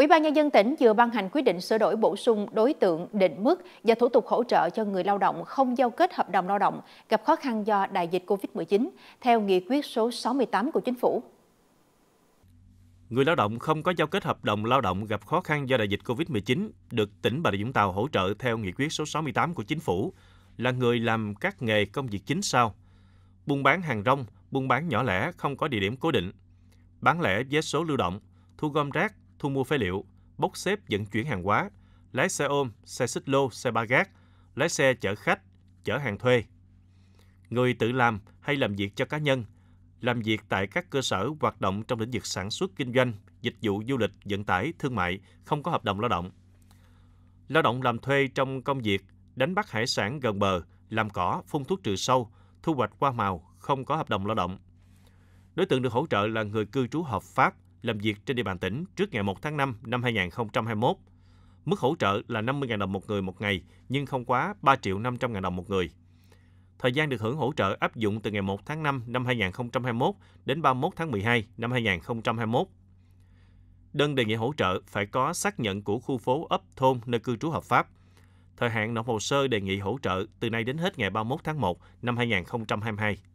Ủy ban Nhân dân tỉnh vừa ban hành quyết định sửa đổi bổ sung đối tượng định mức và thủ tục hỗ trợ cho người lao động không giao kết hợp đồng lao động gặp khó khăn do đại dịch COVID-19, theo nghị quyết số 68 của Chính phủ. Người lao động không có giao kết hợp đồng lao động gặp khó khăn do đại dịch COVID-19 được tỉnh Bà Rịa Vũng Tàu hỗ trợ theo nghị quyết số 68 của Chính phủ là người làm các nghề công việc chính sau. Buôn bán hàng rong, buôn bán nhỏ lẻ không có địa điểm cố định, bán lẻ vé số lưu động, thu gom rác thu mua phế liệu, bốc xếp vận chuyển hàng hóa, lái xe ôm, xe xích lô, xe ba gác, lái xe chở khách, chở hàng thuê. Người tự làm hay làm việc cho cá nhân, làm việc tại các cơ sở hoạt động trong lĩnh vực sản xuất kinh doanh, dịch vụ du lịch, vận tải, thương mại, không có hợp đồng lao động. Lao động làm thuê trong công việc, đánh bắt hải sản gần bờ, làm cỏ, phun thuốc trừ sâu, thu hoạch hoa màu, không có hợp đồng lao động. Đối tượng được hỗ trợ là người cư trú hợp pháp, làm việc trên địa bàn tỉnh trước ngày 1 tháng 5 năm 2021. Mức hỗ trợ là 50.000 đồng một người một ngày nhưng không quá 3 triệu 500 ngàn đồng một người. Thời gian được hưởng hỗ trợ áp dụng từ ngày 1 tháng 5 năm 2021 đến 31 tháng 12 năm 2021. Đơn đề nghị hỗ trợ phải có xác nhận của khu phố ấp thôn nơi cư trú hợp pháp. Thời hạn nộp hồ sơ đề nghị hỗ trợ từ nay đến hết ngày 31 tháng 1 năm 2022.